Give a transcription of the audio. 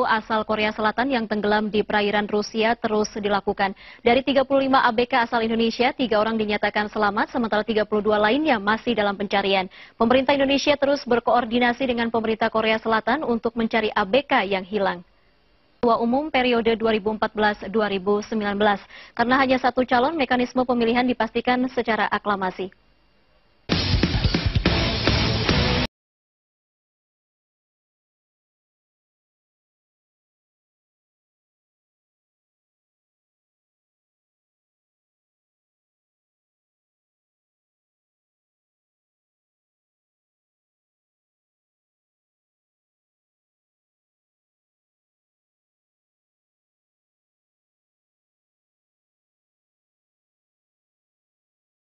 asal Korea Selatan yang tenggelam di perairan Rusia terus dilakukan. Dari 35 ABK asal Indonesia, tiga orang dinyatakan selamat, sementara 32 lainnya masih dalam pencarian. Pemerintah Indonesia terus berkoordinasi dengan pemerintah Korea Selatan untuk mencari ABK yang hilang. Ketua Umum periode 2014-2019. Karena hanya satu calon, mekanisme pemilihan dipastikan secara aklamasi.